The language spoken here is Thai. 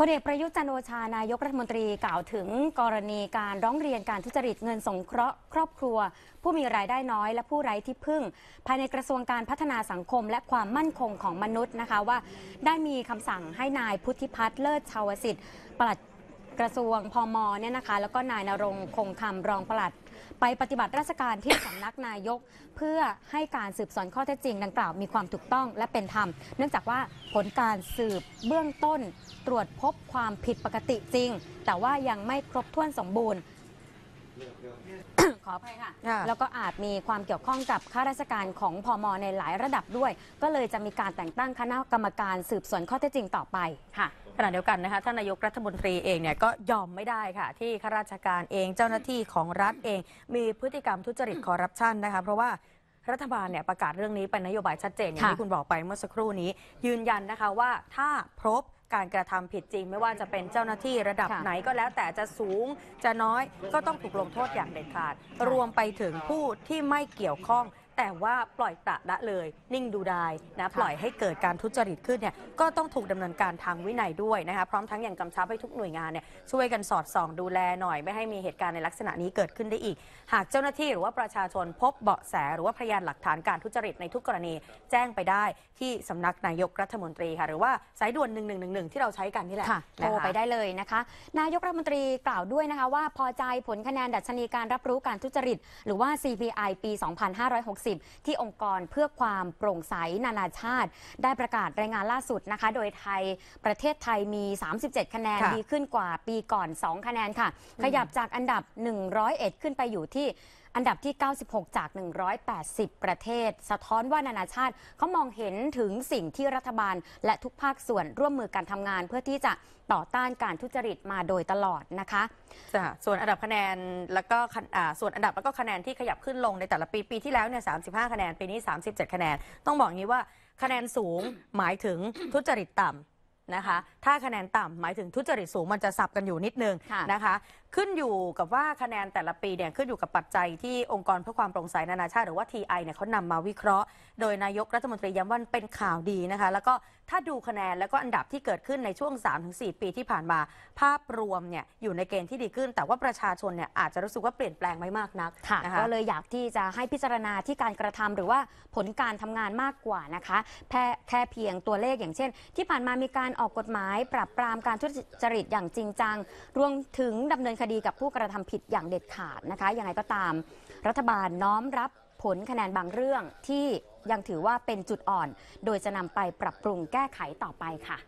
พลเอกประยุทธ์จันโอชา นายกรัฐมนตรีกล่าวถึงกรณีการร้องเรียนการทุจริตเงินสงเคราะห์ครอบครัว ผู้มีรายได้น้อยและผู้ไร้ที่พึ่ง ภายในกระทรวงการพัฒนาสังคมและความมั่นคงของมนุษย์นะคะ ว่าได้มีคำสั่งให้นายพุทธิพัฒน์เลิศชาวสิทธิ์ ปลัดกระทรวงพอมเนี่ยนะคะแล้วก็นายนรงคงคำรองปลัดไปปฏิบัติราชการที่สำนักนายก เพื่อให้การสืบสวนข้อเท็จจริงดังกล่าวมีความถูกต้องและเป็นธรรม เนื่องจากว่าผลการสืบเบื้องต้น ตรวจพบความผิดปกติจริง แต่ว่ายังไม่ครบถ้วนสมบูรณ์ ขออภัยค่ะค่ะแล้วก็อาจมีความเกี่ยวข้องกับ ข้าราชการของพอมในหลายระดับด้วย ก็เลยจะมีการแต่งตั้งคณะกรรมการสืบสวนข้อเท็จจริง ต่อไปค่ะขณะเดียวกันนะคะท่านนายกรัฐมนตรีเองเนี่ยก็ยอมไม่ได้ค่ะที่ข้าราชการเองเจ้าหน้าที่ของรัฐเองมีพฤติกรรมทุจริตคอร์รัปชันนะคะเพราะว่ารัฐบาลเนี่ยประกาศเรื่องนี้เป็นนโยบายชัดเจนอย่างที่คุณบอกไปเมื่อสักครู่นี้ ยืนยันนะคะว่า ถ้าพบการกระทำผิดจริง ไม่ว่าจะเป็นเจ้าหน้าที่ระดับไหนก็แล้วแต่จะสูงจะน้อยก็ต้องถูกลงโทษอย่างเด็ดขาด รวมไปถึงผู้ที่ไม่เกี่ยวข้องแต่ว่าปล่อยตระละเลยนิ่งดูได้นะปล่อยให้เกิดการทุจริตขึ้นเนี่ยก็ต้องถูกดำเนินการทางวินัยด้วยนะคะพร้อมทั้งยังกำชับให้ทุกหน่วยงานเนี่ยช่วยกันสอดส่องดูแลหน่อยไม่ให้มีเหตุการณ์ในลักษณะนี้เกิดขึ้นได้อีก หากเจ้าหน้าที่หรือว่าประชาชนพบเบาะแส หรือว่าพยานหลักฐานการทุจริตในทุกกรณีแจ้งไปได้ที่สำนักนายกรัฐมนตรีค่ะหรือว่าสายด่วน 1111 ที่เราใช้กันนี่แหละโทรไปได้เลยนะคะนายกรัฐมนตรีกล่าวด้วยนะคะ ว่าพอใจผลคะแนนดัชนีการรับรู้การทุจริต หรือว่า CPI ปี 2560 60ที่องค์กรเพื่อความโปร่งใส นานาชาติ ได้ประกาศรายงานล่าสุดนะคะ โดยไทยประเทศไทยมี 37 คะแนน ดีขึ้นกว่าปีก่อน 2 คะแนนค่ะ ขยับจากอันดับ 101 ขึ้นไปอยู่ที่อันดับที่ 96 จาก 180 ประเทศ สะท้อนว่านานาชาติเขามองเห็นถึงสิ่งที่รัฐบาลและทุกภาคส่วนร่วมมือการทำงาน เพื่อที่จะต่อต้านการทุจริตมาโดยตลอดนะคะะส่วนอันดับคะแนนแล้วก็ส่วนอันดับแล้วก็คะแนนที่ขยับขึ้นลงในแต่ละปีปีที่แล้วเนี่ย 35 คะแนน ปีนี้ 37 คะแนน ต้องบอกงี้ว่าคะแนนสูงหมายถึงทุจริตต่ำนะคะ ถ้าคะแนนต่ำหมายถึงทุจริตสูงมันจะสับกันอยู่นิดนึงนะคะขึ้นอยู่กับว่าคะแนนแต่ละปีเนี่ยขึ้นอยู่กับปัจจัยที่องค์กรเพื่อความโปร่งใสนานาชาติหรือว่า TI เนี่ยเขานำมาวิเคราะห์โดยนายกรัฐมนตรีย้ำว่าเป็นข่าวดีนะคะ แล้วก็ถ้าดูคะแนนแล้วก็อันดับที่เกิดขึ้นในช่วง 3-4 ปีที่ผ่านมา ภาพรวมเนี่ยอยู่ในเกณฑ์ที่ดีขึ้น แต่ว่าประชาชนเนี่ยอาจจะรู้สึกว่าเปลี่ยนแปลงไม่มากนัก็ะะก็เลยอยากที่จะให้พิจารณาที่การกระทำหรือว่าผลการทำงานมากกว่านะคะแค่แค่เพียงตัวเลขอย่างเช่น ที่ผ่านมามีการออกกฎหมาย ปรับปรามการทุจริตอย่างจริงจังรวมถึงดำเนินคดีกับผู้กระทำผิดอย่างเด็ดขาดนะคะ ยังไงก็ตามรัฐบาลน้อมรับผลคะแนนบางเรื่องที่ยังถือว่าเป็นจุดอ่อน โดยจะนำไปปรับปรุงแก้ไขต่อไปค่ะ